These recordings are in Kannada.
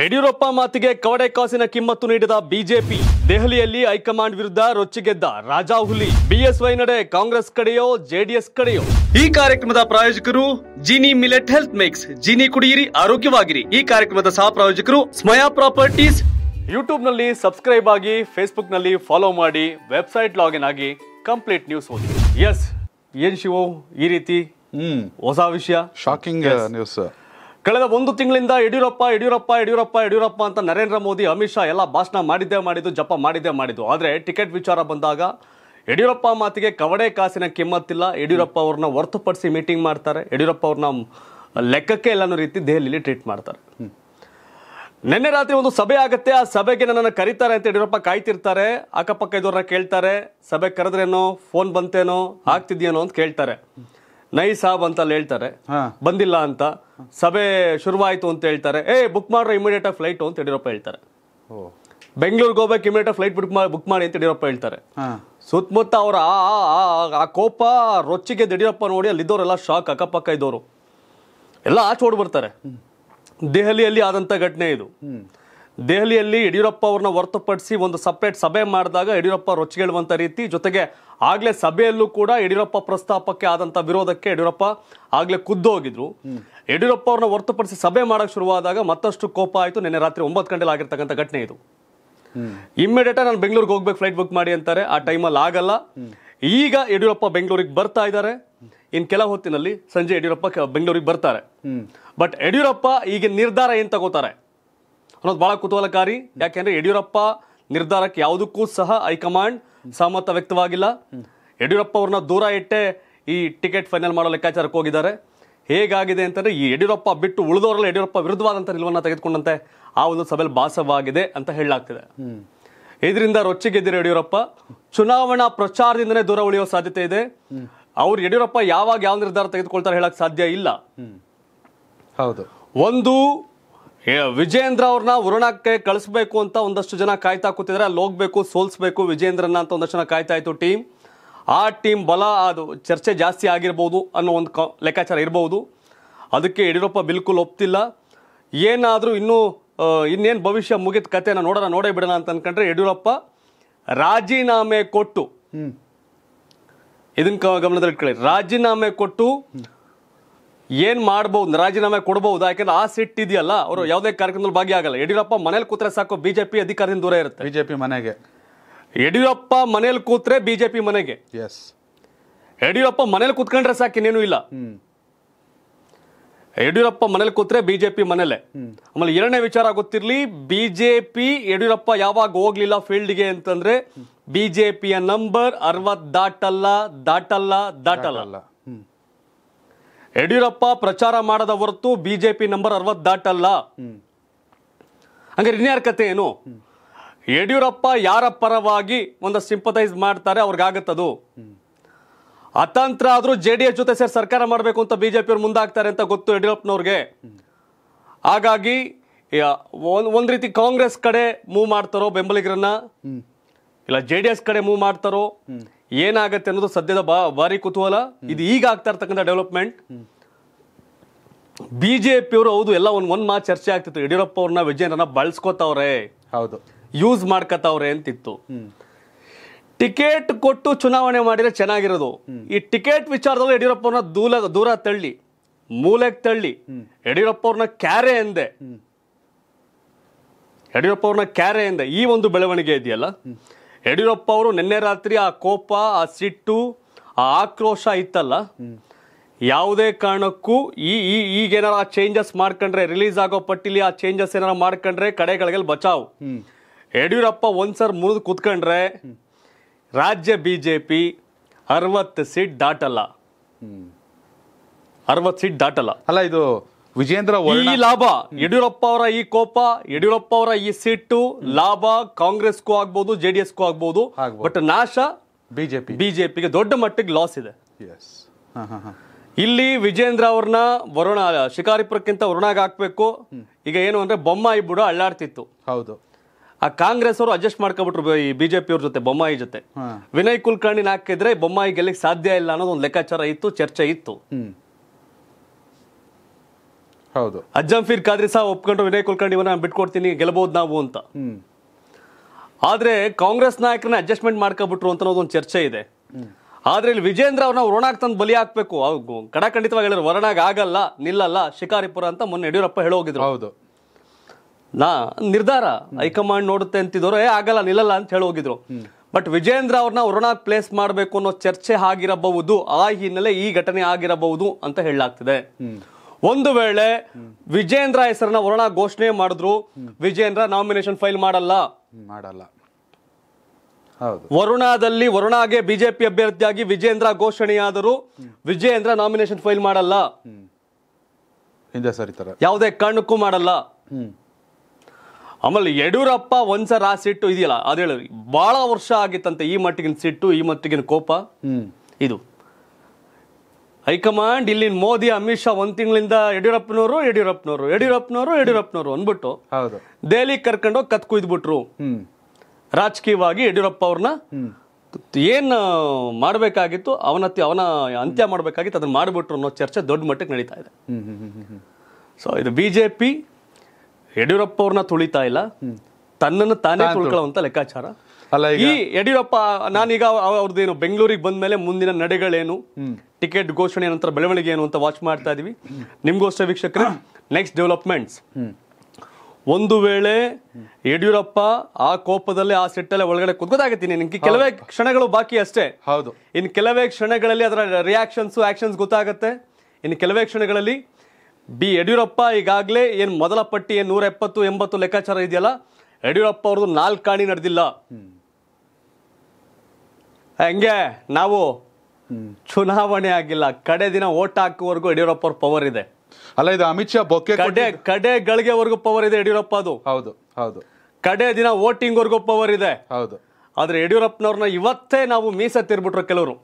ಯಡಿಯೂರಪ್ಪ ಮಾತಿಗೆ ಕವಡೆ ಕಾಸಿನ ಕಿಮ್ಮತ್ತು ನೀಡಿದ ಬಿಜೆಪಿ ದೆಹಲಿಯಲ್ಲಿ ಹೈಕಮಾಂಡ್ ವಿರುದ್ಧ ರೊಚ್ಚಿಗೆದ್ದ ರಾಜಾಹುಲಿ ಬಿಎಸ್ವೈ ನಡೆ ಕಾಂಗ್ರೆಸ್ ಕಡೆಯೋ ಜೆಡಿಎಸ್ ಕಡೆಯೋ ಈ ಕಾರ್ಯಕ್ರಮದ ಪ್ರಾಯೋಜಕರು Gini millet health mix Gini ಕುಡಿಯಿರಿ ಆರೋಗ್ಯವಾಗಿರಿ ಈ ಕಾರ್ಯಕ್ರಮದ ಸಹ ಪ್ರಾಯೋಜಕರು ಸ್ಮಯಾ ಪ್ರಾಪರ್ಟೀಸ್ ಯೂಟ್ಯೂಬ್ ನಲ್ಲಿ ಸಬ್ಸ್ಕ್ರೈಬ್ ಆಗಿ ಫೇಸ್ಬುಕ್ ನಲ್ಲಿ ಫಾಲೋ ಮಾಡಿ ವೆಬ್ಸೈಟ್ ಲಾಗಿನ್ ಆಗಿ ಕಂಪ್ಲೀಟ್ ನ್ಯೂಸ್ ಓದಿ ಎಸ್ ಏನ್ ಶಿವ ಈ ರೀತಿ ಹೊಸ ವಿಷಯ ಶಾಕಿಂಗ್ ನ್ಯೂಸ್ ಕಳೆದ ಒಂದು ತಿಂಗಳಿಂದ ಯಡಿಯೂರಪ್ಪ ಯಡಿಯೂರಪ್ಪ ಯಡಿಯೂರಪ್ಪ ಯಡಿಯೂರಪ್ಪ ಅಂತ ನರೇಂದ್ರ ಮೋದಿ ಅಮಿತ್ ಶಾ ಎಲ್ಲ ಭಾಷಣ ಮಾಡಿದ್ದೇ ಮಾಡಿದ್ದು ಜಪ ಮಾಡಿದ್ದೇ ಮಾಡಿದ್ದು ಆದರೆ ಟಿಕೆಟ್ ವಿಚಾರ ಬಂದಾಗ ಯಡಿಯೂರಪ್ಪ ಮಾತಿಗೆ ಕವಡೆ ಕಾಸಿನ ಕಿಮ್ಮತ್ತಿಲ್ಲ ಯಡಿಯೂರಪ್ಪ ಅವ್ರನ್ನ ಹೊರತುಪಡಿಸಿ ಮೀಟಿಂಗ್ ಮಾಡ್ತಾರೆ ಯಡಿಯೂರಪ್ಪ ಅವ್ರನ್ನ ಲೆಕ್ಕಕ್ಕೆ ಅನ್ನೋ ರೀತಿ ದೆಹಲಿಯಲ್ಲಿ ಟ್ರೀಟ್ ಮಾಡ್ತಾರೆ ನಿನ್ನೆ ರಾತ್ರಿ ಒಂದು ಸಭೆ ಆಗುತ್ತೆ ಆ ಸಭೆಗೆ ನನ್ನನ್ನು ಕರೀತಾರೆ ಅಂತ ಯಡಿಯೂರಪ್ಪ ಕಾಯ್ತಿರ್ತಾರೆ ಅಕ್ಕಪಕ್ಕ ಇದ್ರನ್ನ ಕೇಳ್ತಾರೆ ಸಭೆ ಕರೆದ್ರೇನೋ ಫೋನ್ ಬಂತೇನೋ ಆಗ್ತಿದ್ಯೇನೋ ಅಂತ ಕೇಳ್ತಾರೆ ನೈ ಸಾಬ್ ಅಂತ ಹೇಳ್ತಾರೆ ಬಂದಿಲ್ಲ ಅಂತ ಸಭೆ ಶುರುವಾಯಿತು ಅಂತ ಹೇಳ್ತಾರೆ ಏ ಬುಕ್ ಮಾಡ್ರೆ ಇಮಿಡಿಯೇಟ್ ಆಗಿ ಫ್ಲೈಟ್ ಅಂತ ಯಡಿಯೂರಪ್ಪ ಹೇಳ್ತಾರೆ ಬೆಂಗಳೂರಿಗೆ ಹೋಗ್ಬೇಕು ಇಮಿಡಿಯೇಟ್ ಆಗಿ ಫ್ಲೈಟ್ ಬುಕ್ ಮಾಡಿ ಬುಕ್ ಮಾಡಿ ಅಂತ ಯಡಿಯೂರಪ್ಪ ಹೇಳ್ತಾರೆ ಸುತ್ತಮುತ್ತ ಅವರ ಆ ಕೋಪ ರೊಚ್ಚಿಗೆ ಯಡಿಯೂರಪ್ಪ ನೋಡಿ ಅಲ್ಲಿದ್ದವರೆಲ್ಲ ಶಾಕ್ ಅಕ್ಕಪಕ್ಕ ಇದ್ದವರು ಎಲ್ಲ ಆಚೆ ಓಡಿ ಬರ್ತಾರೆ ದೆಹಲಿಯಲ್ಲಿ ಆದಂಥ ಘಟನೆ ಇದು ದೆಹಲಿಯಲ್ಲಿ ಯಡಿಯೂರಪ್ಪ ಅವ್ರನ್ನ ಹೊರತುಪಡಿಸಿ ಒಂದು ಸಪ್ರೇಟ್ ಸಭೆ ಮಾಡಿದಾಗ ಯಡಿಯೂರಪ್ಪ ರೊಚ್ಚಿಗೆಳುವಂಥ ರೀತಿ ಜೊತೆಗೆ ಆಗ್ಲೇ ಸಭೆಯಲ್ಲೂ ಕೂಡ ಯಡಿಯೂರಪ್ಪ ಪ್ರಸ್ತಾಪಕ್ಕೆ ಆದಂಥ ವಿರೋಧಕ್ಕೆ ಯಡಿಯೂರಪ್ಪ ಆಗಲೇ ಹೋಗಿದ್ರು ಯಡಿಯೂರಪ್ಪ ಅವ್ರನ್ನ ಹೊರತುಪಡಿಸಿ ಸಭೆ ಮಾಡೋಕ್ಕೆ ಶುರುವಾದಾಗ ಮತ್ತಷ್ಟು ಕೋಪ ಆಯಿತು ನಿನ್ನೆ ರಾತ್ರಿ ಒಂಬತ್ತು ಗಂಟೆ ಆಗಿರ್ತಕ್ಕಂಥ ಘಟನೆ ಇದು ಇಮ್ಮಿಡಿಯೇಟ್ ನಾನು ಬೆಂಗಳೂರಿಗೆ ಹೋಗ್ಬೇಕು ಫ್ಲೈಟ್ ಬುಕ್ ಮಾಡಿ ಅಂತಾರೆ ಆ ಟೈಮಲ್ಲಿ ಆಗಲ್ಲ ಈಗ ಯಡಿಯೂರಪ್ಪ ಬೆಂಗಳೂರಿಗೆ ಬರ್ತಾ ಇದ್ದಾರೆ ಇನ್ ಕೆಲ ಹೊತ್ತಿನಲ್ಲಿ ಸಂಜೆ ಯಡಿಯೂರಪ್ಪ ಬೆಂಗಳೂರಿಗೆ ಬರ್ತಾರೆ ಬಟ್ ಯಡಿಯೂರಪ್ಪ ಈಗ ನಿರ್ಧಾರ ಏನು ತಗೋತಾರೆ ಅನ್ನೋದು ಬಹಳ ಕುತೂಹಲಕಾರಿ ಯಾಕೆಂದ್ರೆ ಯಡಿಯೂರಪ್ಪ ನಿರ್ಧಾರಕ್ಕೆ ಯಾವುದಕ್ಕೂ ಸಹ ಹೈಕಮಾಂಡ್ ಸಹಮತ ವ್ಯಕ್ತವಾಗಿಲ್ಲ ಯಡಿಯೂರಪ್ಪ ಅವ್ರನ್ನ ದೂರ ಇಟ್ಟೆ ಈ ಟಿಕೆಟ್ ಫೈನಲ್ ಮಾಡೋ ಲೆಕ್ಕಾಚಾರಕ್ಕೆ ಹೋಗಿದ್ದಾರೆ ಹೇಗಾಗಿದೆ ಅಂತಂದ್ರೆ ಈ ಯಡಿಯೂರಪ್ಪ ಬಿಟ್ಟು ಉಳಿದವರೆಲ್ಲ ಯಡಿಯೂರಪ್ಪ ವಿರುದ್ಧವಾದಂತ ನಿಲುವನ್ನ ತೆಗೆದುಕೊಂಡಂತೆ ಆ ಒಂದು ಸಭೆಯಲ್ಲಿ ಭಾಸವಾಗಿದೆ ಅಂತ ಹೇಳಲಾಗ್ತಿದೆ ಇದರಿಂದ ರೊಚ್ಚಿಗೆದ್ದಿರೋ ಯಡಿಯೂರಪ್ಪ ಚುನಾವಣಾ ಪ್ರಚಾರದಿಂದನೇ ದೂರ ಉಳಿಯುವ ಸಾಧ್ಯತೆ ಇದೆ ಅವ್ರು ಯಡಿಯೂರಪ್ಪ ಯಾವಾಗ ಯಾವ ನಿರ್ಧಾರ ತೆಗೆದುಕೊಳ್ತಾರೆ ಹೇಳಕ್ ಸಾಧ್ಯ ಇಲ್ಲ ಹೌದು ಒಂದು ವಿಜೇಂದ್ರ ಅವ್ರನ್ನ ವರುಣಕ್ಕೆ ಕಳಿಸ್ಬೇಕು ಅಂತ ಒಂದಷ್ಟು ಜನ ಕಾಯ್ತಾ ಕೂತಿದ್ರೆ ಅಲ್ಲಿ ಹೋಗ್ಬೇಕು ಸೋಲ್ಸ್ಬೇಕು ವಿಜೇಂದ್ರನ ಅಂತ ಒಂದಷ್ಟು ಜನ ಕಾಯ್ತಾ ಇತ್ತು ಟೀಮ್ ಆ ಟೀಮ್ ಬಲ ಅದು ಚರ್ಚೆ ಜಾಸ್ತಿ ಆಗಿರ್ಬೋದು ಅನ್ನೋ ಒಂದು ಲೆಕ್ಕಾಚಾರ ಇರ್ಬೋದು ಅದಕ್ಕೆ ಯಡಿಯೂರಪ್ಪ ಬಿಲ್ಕುಲ್ ಒಪ್ತಿಲ್ಲ ಏನಾದರೂ ಇನ್ನೂ ಇನ್ನೇನು ಭವಿಷ್ಯ ಮುಗಿದ ಕಥೆನ ನೋಡೋಣ ನೋಡೇ ಬಿಡೋಣ ಅಂತ ಅನ್ಕೊಂಡ್ರೆ ಯಡಿಯೂರಪ್ಪ ರಾಜೀನಾಮೆ ಕೊಟ್ಟು ಇದನ್ನ ಗಮನದಲ್ಲಿಟ್ಕೊಳ್ಳಿ ರಾಜೀನಾಮೆ ಕೊಟ್ಟು ಏನ್ ಮಾಡಬಹುದು ರಾಜೀನಾಮೆ ಕೊಡಬಹುದು ಯಾಕಂದ್ರೆ ಆ ಸಿಟ್ ಇದೆಯಲ್ಲ ಅವರು ಯಾವುದೇ ಕಾರ್ಯಕ್ರಮದಲ್ಲಿ ಭಾಗಿಯಾಗಲ್ಲ ಯಡಿಯೂರಪ್ಪ ಮನೇಲಿ ಕೂತ್ರೆ ಸಾಕು ಬಿಜೆಪಿ ಅಧಿಕಾರದಿಂದ ದೂರ ಇರುತ್ತೆ ಬಿಜೆಪಿ ಮನೆಗೆ ಯಡಿಯೂರಪ್ಪ ಮನೇಲಿ ಕೂತ್ರೆ ಬಿಜೆಪಿ ಮನೆಗೆ ಎಸ್ ಯಡಿಯೂರಪ್ಪ ಮನೇಲಿ ಕೂತ್ಕೊಂಡ್ರೆ ಸಾಕು ಇನ್ನೇನು ಇಲ್ಲ ಯಡಿಯೂರಪ್ಪ ಮನೇಲಿ ಕೂತ್ರೆ ಬಿಜೆಪಿ ಮನೇಲೆ ಆಮೇಲೆ ಎರಡನೇ ವಿಚಾರ ಗೊತ್ತಿರಲಿ ಬಿಜೆಪಿ ಯಡಿಯೂರಪ್ಪ ಯಾವಾಗ ಹೋಗ್ಲಿಲ್ಲ ಫೀಲ್ಡ್ಗೆ ಅಂತಂದ್ರೆ ಬಿಜೆಪಿಯ ನಂಬರ್ ಅರವತ್ ದಾಟಲ್ಲ ದಾಟಲ್ಲ ದಾಟಲ್ಲ ಯಡಿಯೂರಪ್ಪ ಪ್ರಚಾರ ಮಾಡದ ಹೊರತು ಬಿಜೆಪಿ ನಂಬರ್ ಅರವತ್ ದಾಟಲ್ಲ ಹಂಗಾರೆ ಇನ್ಯಾರ ಕತೆ ಏನು ಯಡಿಯೂರಪ್ಪ ಯಾರ ಪರವಾಗಿ ಒಂದು ಸಿಂಪತೈಸ್ ಮಾಡ್ತಾರೆ ಅವ್ರಿಗಾಗತ್ತದು ಅತಂತ್ರ ಆದ್ರೂ ಜೆ ಡಿ ಎಸ್ ಜೊತೆ ಸೇರಿ ಸರ್ಕಾರ ಮಾಡಬೇಕು ಅಂತ ಅವ್ರು ಮುಂದಾಗ್ತಾರೆ ಅಂತ ಗೊತ್ತು ಯಡಿಯೂರಪ್ಪನವ್ರಿಗೆ ಹಾಗಾಗಿ ಒಂದ್ ರೀತಿ ಕಾಂಗ್ರೆಸ್ ಕಡೆ ಮೂವ್ ಮಾಡ್ತಾರೋ ಬೆಂಬಲಿಗರನ್ನ ಇಲ್ಲ ಜೆ ಡಿ ಎಸ್ ಕಡೆ ಮೂವ್ ಮಾಡ್ತಾರೋ ಏನಾಗುತ್ತೆ ಅನ್ನೋದು ಸದ್ಯದ ಬಾರಿ ಭಾರಿ ಕುತೂಹಲ ಇದು ಈಗ ಆಗ್ತಾ ಇರ್ತಕ್ಕಂಥ ಡೆವಲಪ್ಮೆಂಟ್ ಅವರು ಹೌದು ಎಲ್ಲ ಒಂದು ಒಂದು ಮಾತು ಚರ್ಚೆ ಆಗ್ತಿತ್ತು ಯಡಿಯೂರಪ್ಪ ಅವ್ರನ್ನ ವಿಜಯನನ್ನ ಬಳಸ್ಕೋತಾವ್ರೆ ಹೌದು ಯೂಸ್ ಮಾಡ್ಕೋತಾವ್ರೆ ಅಂತಿತ್ತು ಟಿಕೆಟ್ ಕೊಟ್ಟು ಚುನಾವಣೆ ಮಾಡಿದ್ರೆ ಚೆನ್ನಾಗಿರೋದು ಈ ಟಿಕೆಟ್ ವಿಚಾರದಲ್ಲಿ ಯಡಿಯೂರಪ್ಪ ಅವ್ರನ್ನ ದೂಲ ದೂರ ತಳ್ಳಿ ಮೂಲೆಗೆ ತಳ್ಳಿ ಯಡಿಯೂರಪ್ಪ ಅವ್ರನ್ನ ಕ್ಯಾರೆ ಎಂದೆ ಯಡಿಯೂರಪ್ಪ ಅವ್ರನ್ನ ಕ್ಯಾರೆ ಎಂದೆ ಈ ಒಂದು ಬೆಳವಣಿಗೆ ಇದೆಯಲ್ಲ ಯಡಿಯೂರಪ್ಪ ಅವರು ನಿನ್ನೆ ರಾತ್ರಿ ಆ ಕೋಪ ಆ ಸಿಟ್ಟು ಆ ಆಕ್ರೋಶ ಇತ್ತಲ್ಲ ಯಾವುದೇ ಕಾರಣಕ್ಕೂ ಈ ಈ ಈಗೇನಾರ ಆ ಚೇಂಜಸ್ ಮಾಡ್ಕೊಂಡ್ರೆ ರಿಲೀಸ್ ಆಗೋ ಪಟ್ಟಿಲಿ ಆ ಚೇಂಜಸ್ ಏನಾರ ಮಾಡ್ಕೊಂಡ್ರೆ ಕಡೆಗಳಿಗೆ ಬಚಾವು ಯಡಿಯೂರಪ್ಪ ಒಂದ್ಸರ್ ಮುರಿದು ಕುತ್ಕಂಡ್ರೆ ರಾಜ್ಯ ಬಿ ಜೆ ಪಿ ಅರವತ್ತು ಸೀಟ್ ದಾಟಲ್ಲ ಅರವತ್ತು ಸೀಟ್ ದಾಟಲ್ಲ ಅಲ್ಲ ಇದು ವಿಜೇಂದ್ರ ಈ ಲಾಭ ಯಡಿಯೂರಪ್ಪ ಅವರ ಈ ಕೋಪ ಯಡಿಯೂರಪ್ಪ ಅವರ ಈ ಸಿಟ್ಟು ಲಾಭ ಕಾಂಗ್ರೆಸ್ಗೂ ಆಗ್ಬಹುದು ಜೆಡಿಎಸ್ಗೂ ಆಗ್ಬಹುದು ಬಟ್ ನಾಶ ಬಿಜೆಪಿ ಬಿಜೆಪಿಗೆ ದೊಡ್ಡ ಮಟ್ಟಿಗೆ ಲಾಸ್ ಇದೆ ಇಲ್ಲಿ ವಿಜೇಂದ್ರ ಅವ್ರನ್ನ ವರುಣ ಶಿಕಾರಿಪುರಕ್ಕಿಂತ ವರುಣಾಗ ಹಾಕ್ಬೇಕು ಈಗ ಏನು ಅಂದ್ರೆ ಬೊಮ್ಮಾಯಿ ಬಿಡು ಅಳ್ಳಾಡ್ತಿತ್ತು ಹೌದು ಆ ಕಾಂಗ್ರೆಸ್ ಅವರು ಅಡ್ಜಸ್ಟ್ ಮಾಡ್ಕೊಬಿಟ್ರು ಈ ಬಿಜೆಪಿ ಅವ್ರ ಜೊತೆ ಬೊಮ್ಮಾಯಿ ಜೊತೆ ವಿನಯ್ ಕುಲಕರ್ಣಿನ ಹಾಕಿದ್ರೆ ಬೊಮ್ಮಾಯಿ ಗೆಲ್ಲಕ್ಕೆ ಸಾಧ್ಯ ಇಲ್ಲ ಅನ್ನೋದು ಒಂದು ಲೆಕ್ಕಾಚಾರ ಇತ್ತು ಚರ್ಚೆ ಇತ್ತು ಹೌದು ಅಜ್ಜಂಫೀರ್ ಖಾದ್ರಿ ಸಹ ಒಪ್ಕೊಂಡು ವಿನಯ್ ಕುಲ್ಕರ್ಣಿ ಇವನ್ನ ಬಿಟ್ಕೊಡ್ತೀನಿ ಗೆಲ್ಲಬಹುದು ನಾವು ಅಂತ ಆದ್ರೆ ಕಾಂಗ್ರೆಸ್ ನಾಯಕರನ್ನ ಅಡ್ಜಸ್ಟ್ಮೆಂಟ್ ಮಾಡ್ಕೊಬಿಟ್ರು ಅಂತ ಒಂದು ಚರ್ಚೆ ಇದೆ ಆದ್ರೆ ಇಲ್ಲಿ ವಿಜೇಂದ್ರ ಅವ್ರನ್ನ ಋಣಾಗ್ ತಂದು ಬಲಿ ಹಾಕ್ಬೇಕು ಕಡ ಖಂಡಿತವಾಗಿ ಹೇಳಿದ್ರು ವರಣಾಗ ಆಗಲ್ಲ ನಿಲ್ಲಲ್ಲ ಶಿಕಾರಿಪುರ ಅಂತ ಮೊನ್ನೆ ಯಡಿಯೂರಪ್ಪ ಹೇಳೋಗಿದ್ರು ಹೌದು ನಾ ನಿರ್ಧಾರ ಹೈಕಮಾಂಡ್ ನೋಡುತ್ತೆ ಅಂತಿದ್ರು ಏ ಆಗಲ್ಲ ನಿಲ್ಲಲ್ಲ ಅಂತ ಹೇಳಿ ಹೋಗಿದ್ರು ಬಟ್ ವಿಜೇಂದ್ರ ಅವ್ರನ್ನ ವರುಣಾಗ್ ಪ್ಲೇಸ್ ಮಾಡಬೇಕು ಅನ್ನೋ ಚರ್ಚೆ ಆಗಿರಬಹುದು ಆ ಹಿನ್ನೆಲೆ ಈ ಘಟನೆ ಆಗಿರಬಹುದು ಅಂತ ಹೇಳಲಾಗ್ತಿದೆ ಒಂದು ವೇಳೆ ವಿಜೇಂದ್ರ ಹೆಸರನ್ನ ವರುಣ ಘೋಷಣೆ ಮಾಡಿದ್ರು ವಿಜೇಂದ್ರ ನಾಮಿನೇಷನ್ ಫೈಲ್ ಮಾಡಲ್ಲ ಮಾಡಲ್ಲ ವರುಣಾದಲ್ಲಿ ವರುಣಾಗೆ ಬಿಜೆಪಿ ಅಭ್ಯರ್ಥಿಯಾಗಿ ವಿಜೇಂದ್ರ ಘೋಷಣೆಯಾದರೂ ವಿಜೇಂದ್ರ ನಾಮಿನೇಷನ್ ಫೈಲ್ ಮಾಡಲ್ಲ ಯಾವುದೇ ಕಾರಣಕ್ಕೂ ಮಾಡಲ್ಲ ಆಮೇಲೆ ಯಡಿಯೂರಪ್ಪ ಒಂದ್ಸರ ಆ ಸಿಟ್ಟು ಇದೆಯಲ್ಲ ಅದೇಳಿ ಬಹಳ ವರ್ಷ ಆಗಿತ್ತಂತೆ ಈ ಮಟ್ಟಿಗಿನ ಸಿಟ್ಟು ಈ ಮಟ್ಟಿಗಿನ ಕೋಪ ಇದು ಹೈಕಮಾಂಡ್ ಇಲ್ಲಿ ಮೋದಿ ಅಮಿತ್ ಶಾ ಒಂದ್ ತಿಂಗಳಿಂದ ಯಡಿಯೂರಪ್ಪನವರು ಯಡಿಯೂರಪ್ಪನವರು ಯಡಿಯೂರಪ್ಪನವರು ಯಡಿಯೂರಪ್ಪನವರು ಅಂದ್ಬಿಟ್ಟು ಹೌದು ಕರ್ಕೊಂಡು ಹೋಗಿ ಕತ್ ಕುಯ್ದ್ಬಿಟ್ರು ರಾಜಕೀಯವಾಗಿ ಯಡಿಯೂರಪ್ಪ ಅವ್ರನ್ನ ಏನ್ ಮಾಡಬೇಕಾಗಿತ್ತು ಅವನ ಅವನ ಅಂತ್ಯ ಮಾಡಬೇಕಾಗಿತ್ತು ಅದನ್ನ ಮಾಡಿಬಿಟ್ರು ಅನ್ನೋ ಚರ್ಚೆ ದೊಡ್ಡ ಮಟ್ಟಕ್ಕೆ ನಡೀತಾ ಇದೆ ಸೊ ಇದು ಬಿಜೆಪಿ ಯಡಿಯೂರಪ್ಪ ಅವ್ರನ್ನ ತುಳಿತಾ ಇಲ್ಲ ತನ್ನನ್ನು ತಾನೇ ತುಳ್ಕೊಳ್ಳುವಂತ ಲೆಕ್ಕಾಚಾರ ಅಲ್ಲ ಈ ಯಡಿಯೂರಪ್ಪ ನಾನೀಗ ಅವ್ರದ್ದೇನು ಬೆಂಗಳೂರಿಗೆ ಬಂದ ಮೇಲೆ ಮುಂದಿನ ನಡೆಗಳೇನು ಟಿಕೆಟ್ ಘೋಷಣೆ ನಂತರ ಬೆಳವಣಿಗೆ ಏನು ಅಂತ ವಾಚ್ ಮಾಡ್ತಾ ಇದೀವಿ ನಿಮ್ಗೋಸ್ಕರ ವೀಕ್ಷಕರೇ ನೆಕ್ಸ್ಟ್ ಡೆವಲಪ್ಮೆಂಟ್ಸ್ ಒಂದು ವೇಳೆ ಯಡಿಯೂರಪ್ಪ ಆ ಕೋಪದಲ್ಲಿ ಆ ಸೆಟ್ಟಲ್ಲೇ ಒಳಗಡೆ ಕುದ್ಕೋದಾಗತ್ತೀನಿ ನಿಮ್ಗೆ ಕೆಲವೇ ಕ್ಷಣಗಳು ಬಾಕಿ ಅಷ್ಟೇ ಹೌದು ಇನ್ನು ಕೆಲವೇ ಕ್ಷಣಗಳಲ್ಲಿ ಅದರ ರಿಯಾಕ್ಷನ್ಸ್ ಆಕ್ಷನ್ಸ್ ಗೊತ್ತಾಗತ್ತೆ ಇನ್ನು ಕೆಲವೇ ಕ್ಷಣಗಳಲ್ಲಿ ಬಿ ಯಡಿಯೂರಪ್ಪ ಈಗಾಗಲೇ ಏನು ಮೊದಲ ಪಟ್ಟಿ ಏನ್ ನೂರ ಎಪ್ಪತ್ತು ಎಂಬತ್ತು ಲೆಕ್ಕಾಚಾರ ಇದೆಯಲ್ಲ ಯಡಿಯೂರಪ್ಪ ಅವ್ರದ್ದು ನಾಲ್ಕು ಕಾಣಿ ನಡೆದಿಲ್ಲ ಹಂಗೆ ನಾವು ಚುನಾವಣೆ ಆಗಿಲ್ಲ ಕಡೆ ದಿನ ಓಟ್ ಹಾಕುವವರೆಗೂ ಯಡಿಯೂರಪ್ಪ ಅವ್ರ ಪವರ್ ಇದೆ ಅಲ್ಲ ಇದು ಅಮಿತ್ ಶಾ ಬೊಕ್ಕೆ ಕಡೆ ಕಡೆ ಗಳಿಗೆವರೆಗೂ ಪವರ್ ಇದೆ ಯಡಿಯೂರಪ್ಪ ಅದು ಹೌದು ಹೌದು ಕಡೆ ದಿನ ವರ್ಗೂ ಪವರ್ ಇದೆ ಹೌದು ಆದ್ರೆ ಯಡಿಯೂರಪ್ಪನವ್ರನ್ನ ಇವತ್ತೇ ನಾವು ಮೀಸತ್ತಿರ್ಬಿಟ್ರು ಕೆಲವರು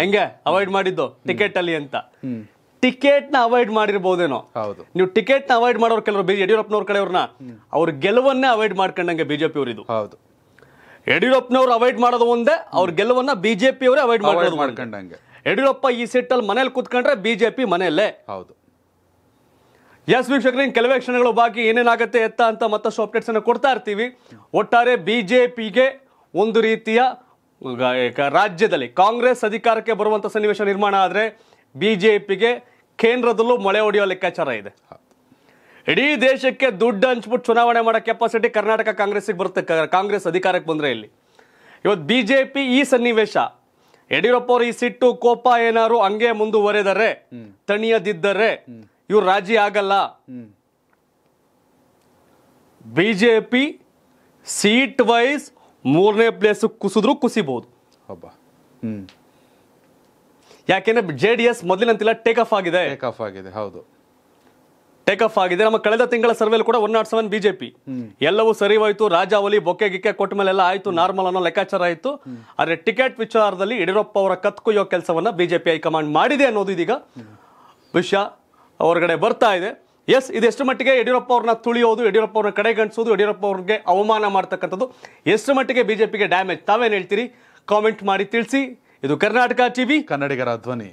ಹೆಂಗೆ ಅವಾಯ್ಡ್ ಮಾಡಿದ್ದು ಟಿಕೆಟ್ ಅಲ್ಲಿ ಅಂತ ಟಿಕೆಟ್ ನ ಅವಾಯ್ಡ್ ಮಾಡಿರ್ಬೋದೇನೋ ಹೌದು ನೀವು ಟಿಕೆಟ್ ನ ಅವಾಯ್ಡ್ ಮಾಡೋರು ಕೆಲವರು ಯಡಿಯೂರಪ್ಪನವ್ರ ಕಡೆ ಅವ್ರನ್ನ ಅವ್ರ ಗೆಲುವನ್ನೇ ಅವಾಯ್ಡ್ ಮಾಡ್ಕೊಂಡಂಗೆ ಬಿಜೆಪಿ ಅವರು ಇದು ಹೌದು ಯಡಿಯೂರಪ್ಪನವ್ರು ಅವಾಯ್ಡ್ ಮಾಡೋದು ಒಂದೇ ಅವ್ರ ಗೆಲುವನ್ನ ಬಿಜೆಪಿ ಅವರೇ ಅವಾಯ್ಡ್ ಮಾಡೋದು ಮಾಡ್ಕೊಂಡಂಗೆ ಯಡಿಯೂರಪ್ಪ ಈ ಅಲ್ಲಿ ಮನೇಲಿ ಕೂತ್ಕೊಂಡ್ರೆ ಬಿಜೆಪಿ ಮನೆಯಲ್ಲೇ ಹೌದು ಎಸ್ ವೀಕ್ಷಕರು ಇನ್ನು ಕೆಲವೇ ಕ್ಷಣಗಳು ಬಾಕಿ ಏನೇನಾಗುತ್ತೆ ಎತ್ತ ಅಂತ ಮತ್ತಷ್ಟು ಅಪ್ಡೇಟ್ಸ್ ಅನ್ನು ಕೊಡ್ತಾ ಇರ್ತೀವಿ ಒಟ್ಟಾರೆ ಬಿಜೆಪಿಗೆ ಒಂದು ರೀತಿಯ ರಾಜ್ಯದಲ್ಲಿ ಕಾಂಗ್ರೆಸ್ ಅಧಿಕಾರಕ್ಕೆ ಬರುವಂತ ಸನ್ನಿವೇಶ ನಿರ್ಮಾಣ ಆದ್ರೆ ಬಿಜೆಪಿಗೆ ಕೇಂದ್ರದಲ್ಲೂ ಮೊಳೆ ಹೊಡೆಯೋ ಲೆಕ್ಕಾಚಾರ ಇದೆ ಇಡೀ ದೇಶಕ್ಕೆ ದುಡ್ಡು ಹಂಚ್ಬಿಟ್ಟು ಚುನಾವಣೆ ಮಾಡೋ ಕೆಪಾಸಿಟಿ ಕರ್ನಾಟಕ ಕಾಂಗ್ರೆಸ್ಗೆ ಬರುತ್ತೆ ಕಾಂಗ್ರೆಸ್ ಅಧಿಕಾರಕ್ಕೆ ಬಂದರೆ ಇಲ್ಲಿ ಇವತ್ತು ಬಿ ಜೆ ಪಿ ಈ ಸನ್ನಿವೇಶ ಯಡಿಯೂರಪ್ಪ ಅವರು ಈ ಸಿಟ್ಟು ಕೋಪ ಏನಾರು ಹಂಗೆ ಮುಂದುವರೆದರೆ ತಣಿಯದಿದ್ದರೆ ಇವ್ರು ರಾಜಿ ಆಗಲ್ಲ B J P seat wise ಮೂರನೇ ಪ್ಲೇಸ್ ಕುಸಿದ್ರು ಕುಸಿಬಹುದು ಯಾಕೆಂದ್ರೆ ಜೆ ಡಿ ಎಸ್ ಮೊದಲಿನಂತಿಲ್ಲ ಟೇಕ್ ಆಫ್ ಆಗಿದೆ ಟೇಕ್ ಆಫ್ ಆಗಿದೆ ಹೌದು ಟೇಕ್ ಆಫ್ ಆಗಿದೆ ನಮ್ಮ ಕಳೆದ ತಿಂಗಳ ಸರ್ವೆಲ್ ಕೂಡ ಒನ್ ನಾಟ್ ಸೆವೆನ್ ಬಿಜೆಪಿ ಎಲ್ಲವೂ ಹೋಯ್ತು ರಾಜಾವಲಿ ಬೊಕ್ಕೆ ಗಿಕ್ಕೆ ಕೊಟ್ಟ ಮೇಲೆ ಎಲ್ಲ ಆಯ್ತು ನಾರ್ಮಲ್ ಅನ್ನೋ ಲೆಕ್ಕಾಚಾರ ಆಯ್ತು ಆದ್ರೆ ಟಿಕೆಟ್ ವಿಚಾರದಲ್ಲಿ ಯಡಿಯೂರಪ್ಪ ಅವರ ಕತ್ಕೊಯ್ಯೋ ಕೆಲಸವನ್ನ ಬಿಜೆಪಿ ಹೈಕಮಾಂಡ್ ಮಾಡಿದೆ ಅನ್ನೋದು ಇದೀಗ ವಿಷಯ ಹೊರಗಡೆ ಬರ್ತಾ ಇದೆ ಎಸ್ ಇದೆಷ್ಟು ಮಟ್ಟಿಗೆ ಯಡಿಯೂರಪ್ಪ ಅವ್ರನ್ನ ತುಳಿಯೋದು ಯಡಿಯೂರಪ್ಪ ಅವ್ರನ್ನ ಕಡೆಗಣಿಸೋದು ಯಡಿಯೂರಪ್ಪ ಅವ್ರಿಗೆ ಅವಮಾನ ಮಾಡ್ತಕ್ಕಂಥದ್ದು ಎಷ್ಟು ಮಟ್ಟಿಗೆ ಬಿಜೆಪಿಗೆ ಡ್ಯಾಮೇಜ್ ತಾವೇನು ಹೇಳ್ತೀರಿ ಕಾಮೆಂಟ್ ಮಾಡಿ ತಿಳಿಸಿ ಇದು ಕರ್ನಾಟಕ ಟಿವಿ ಕನ್ನಡಿಗರ ಧ್ವನಿ